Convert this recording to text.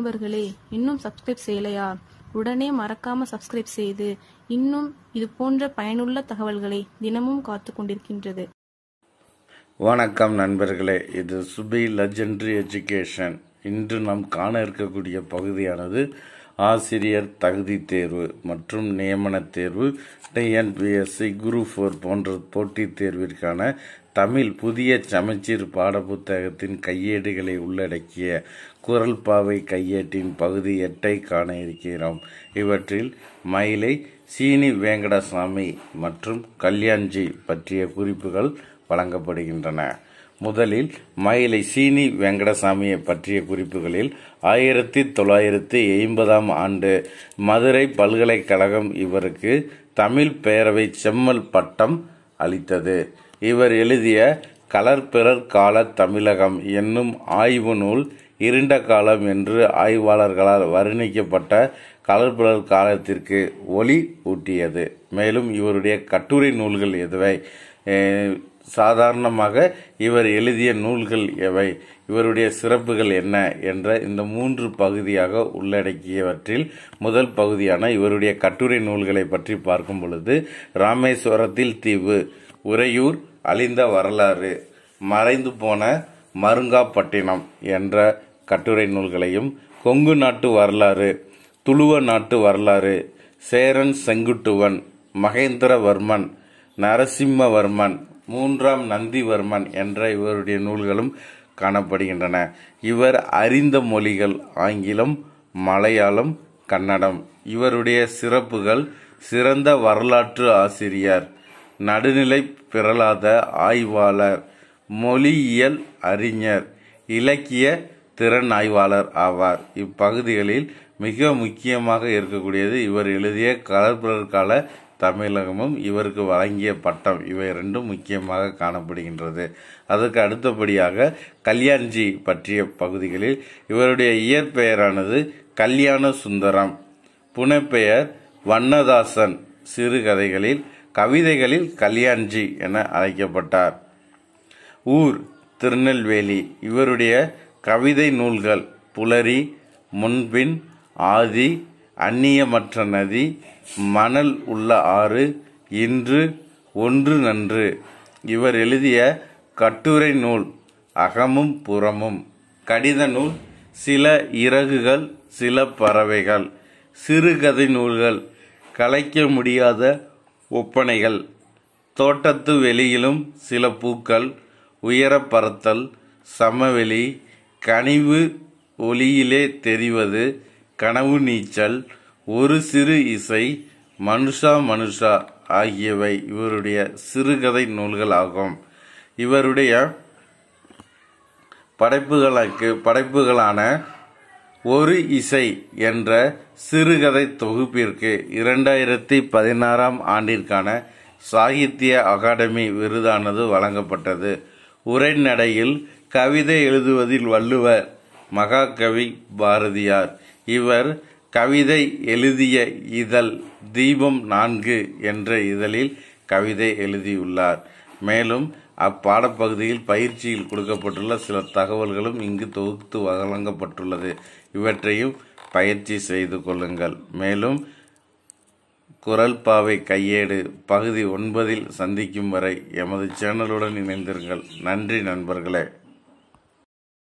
நண்பர்களே இன்னும் சப்ஸ்கிரைப் செய்யலையா உடனே மறக்காம சப்ஸ்கிரைப் செய்து இன்னும் இது போன்ற பயனுள்ள தகவல்களை தினமும் காத்து கொண்டிருக்கின்றது வணக்கம் நண்பர்களே இது சுபி லெஜெண்டரி எஜுகேஷன் இன்று நாம் காண இருக்கக்கூடிய பகுதியானது ஆசிரியர் தகுதி தேர்வு மற்றும் நியமனத் தேர்வு டிஎன்பிஎஸ்சி குரூப் ஃபோர் போன்ற போட்டித் தேர்விற்கான தமிழ் புதிய சமச்சீர் பாடப்புத்தகத்தின் கையேடுகளை உள்ளடக்கிய குரல் பாவை கையேட்டின் பகுதி எட்டை காண இருக்கிறோம் இவற்றில் மயிலை சீனி வேங்கடசாமி மற்றும் கல்யாண்ஜி பற்றிய குறிப்புகள் வழங்கப்படுகின்றன முதலில் மயிலை சீனி வெங்கடசாமியை பற்றிய குறிப்புகளில் ஆயிரத்தி தொள்ளாயிரத்தி எண்பதாம் ஆண்டு மதுரை பல்கலைக்கழகம் இவருக்கு தமிழ் பேரவை செம்மல் பட்டம் அளித்தது இவர் எழுதிய கலர்பிறர் கால தமிழகம் என்னும் ஆய்வு நூல் இருண்ட காலம் என்று ஆய்வாளர்களால் வர்ணிக்கப்பட்ட கலர்பிறர் காலத்திற்கு ஒளி ஊட்டியது மேலும் இவருடைய கட்டுரை நூல்கள் எதுவை சாதாரணமாக இவர் எழுதிய நூல்கள் எவை இவருடைய சிறப்புகள் என்ன என்ற இந்த மூன்று பகுதியாக உள்ளடக்கியவற்றில் முதல் பகுதியான இவருடைய கட்டுரை நூல்களை பற்றி பார்க்கும் பொழுது ராமேஸ்வரத்தில் தீவு உறையூர் அழிந்த வரலாறு மறைந்து போன மருங்காப்பட்டினம் என்ற கட்டுரை நூல்களையும் கொங்கு நாட்டு வரலாறு துளுவ நாட்டு வரலாறு சேரன் செங்குட்டுவன் மகேந்திரவர்மன் நரசிம்மவர்மன் மூன்றாம் நந்திவர்மன் என்ற இவருடைய நூல்களும் காணப்படுகின்றன இவர் அறிந்த மொழிகள் ஆங்கிலம் மலையாளம் கன்னடம் இவருடைய சிறப்புகள் சிறந்த வரலாற்று ஆசிரியர் நடுநிலை பிறலாத ஆய்வாளர் மொழியியல் அறிஞர் இலக்கிய திறன் ஆய்வாளர் ஆவார் இப்பகுதிகளில் மிக முக்கியமாக இருக்கக்கூடியது இவர் எழுதிய கலர்பலர் கால தமிழகமும் இவருக்கு வழங்கிய பட்டம் இவை ரெண்டும் முக்கியமாக காணப்படுகின்றது அதற்கு அடுத்தபடியாக கல்யாண்ஜி பற்றிய பகுதிகளில் இவருடைய இயற்பெயரானது கல்யாண சுந்தரம் புனப்பெயர் வண்ணதாசன் சிறுகதைகளில் கவிதைகளில் கல்யாண்ஜி என அழைக்கப்பட்டார் ஊர் திருநெல்வேலி இவருடைய கவிதை நூல்கள் புலரி முன்பின் ஆதி அந்நியமற்ற நதி மணல் உள்ள ஆறு இன்று ஒன்று நன்று இவர் எழுதிய கட்டுரை நூல் அகமும் புறமும் கடித நூல் சில இறகுகள் சில பறவைகள் சிறுகதை நூல்கள் கலைக்க முடியாத ஒப்பனைகள் தோட்டத்து வெளியிலும் சில பூக்கள் உயரப்பறத்தல் சமவெளி கனிவு ஒளியிலே தெரிவது கனவு நீச்சல் ஒரு சிறு இசை மனுஷா மனுஷா ஆகியவை இவருடைய சிறுகதை நூல்கள் ஆகும் இவருடைய படைப்புகளுக்கு படைப்புகளான ஒரு இசை என்ற சிறுகதை தொகுப்பிற்கு இரண்டாயிரத்தி பதினாறாம் ஆண்டிற்கான சாகித்ய அகாடமி விருதானது வழங்கப்பட்டது உரைநடையில் கவிதை எழுதுவதில் வள்ளுவர் மகாகவி பாரதியார் இவர் கவிதை எழுதிய இதழ் தீபம் நான்கு என்ற இதழில் கவிதை எழுதியுள்ளார் மேலும் அப்பாடப்பகுதியில் பயிற்சியில் கொடுக்கப்பட்டுள்ள சில தகவல்களும் இங்கு தொகுத்து வழங்கப்பட்டுள்ளது இவற்றையும் பயிற்சி செய்து கொள்ளுங்கள் மேலும் பாவை கையேடு பகுதி ஒன்பதில் சந்திக்கும் வரை எமது சேனலுடன் இணைந்திருங்கள் நன்றி நண்பர்களே